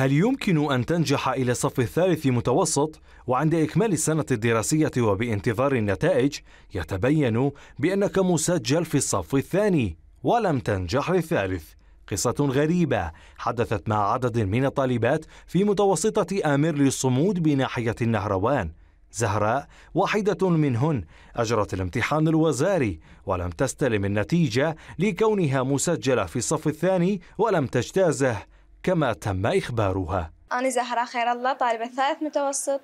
هل يمكن أن تنجح إلى الصف الثالث متوسط وعند إكمال السنة الدراسية وبانتظار النتائج يتبين بأنك مسجل في الصف الثاني ولم تنجح للثالث قصة غريبة حدثت مع عدد من الطالبات في متوسطة آمر للصمود بناحية النهروان زهراء واحدة منهن أجرت الامتحان الوزاري ولم تستلم النتيجة لكونها مسجلة في الصف الثاني ولم تجتازه كما تم إخبارها أنا زهرة خير الله طالبة ثالث متوسط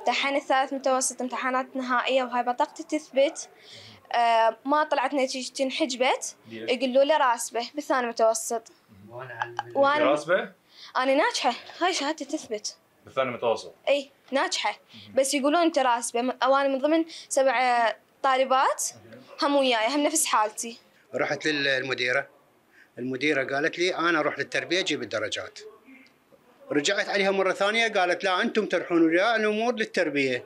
امتحان الثالث متوسط امتحانات نهائية وهاي بطاقتي تثبت آه، ما طلعت نتيجتي انحجبت يقولوا لي راسبة بالثاني متوسط وانا راسبة؟ أنا ناجحة هاي شهادتي تثبت بالثاني متوسط اي ناجحة بس يقولون انت راسبة وانا من ضمن سبع طالبات هم وياي هم نفس حالتي رحت للمديرة المديره قالت لي انا اروح للتربيه اجيب الدرجات رجعت عليها مره ثانيه قالت لا انتم تروحون ويا الامور للتربيه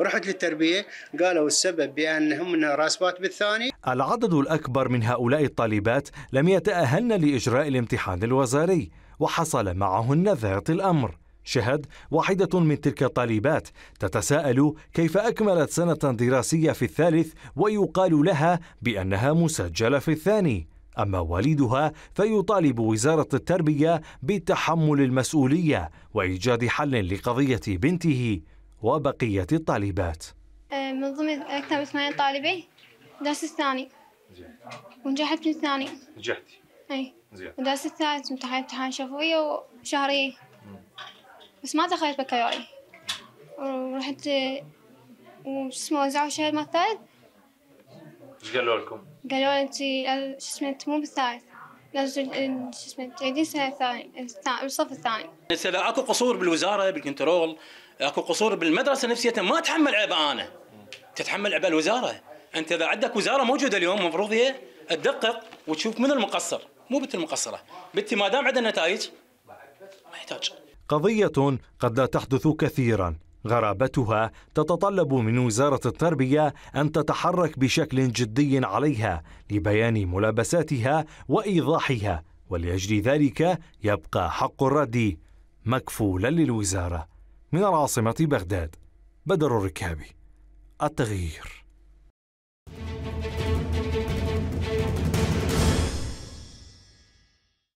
رحت للتربيه قالوا السبب بانهم من راسبات بالثاني العدد الاكبر من هؤلاء الطالبات لم يتاهلن لاجراء الامتحان الوزاري وحصل معهن ذات الامر شهد واحدة من تلك الطالبات تتساءل كيف أكملت سنة دراسية في الثالث ويقال لها بأنها مسجلة في الثاني أما والدها فيطالب وزارة التربية بتحمل المسؤولية وإيجاد حل لقضية بنته وبقية الطالبات أه، من ضمن من ثمانية طالبة درس الثاني ونجحت من الثاني نجحتي اي زين ودرس الثالث امتحان امتحان شفوية وشهرية بس ما دخلت بكالوري ورحت وش اسمه وزعوا الشهر مال الثالث ايش قالوا لكم؟ قالوا لنا شي شو اسمه انت مو بالثالث لازم شو اسمه تعيدين سنه ثانيه الصف الثاني. هسه اكو قصور بالوزاره بالكنترول اكو قصور بالمدرسه نفسيتها ما اتحمل عبء انا تتحمل عبء الوزاره انت اذا عندك وزاره موجوده اليوم المفروض هي تدقق وتشوف من المقصر مو بنت المقصره بنتي ما دام عندها نتائج ما يحتاج قضيه قد لا تحدث كثيرا غرابتها تتطلب من وزارة التربية أن تتحرك بشكل جدي عليها لبيان ملابساتها وإيضاحها ولأجل ذلك يبقى حق الرد مكفولا للوزارة من العاصمة بغداد بدر الركابي التغيير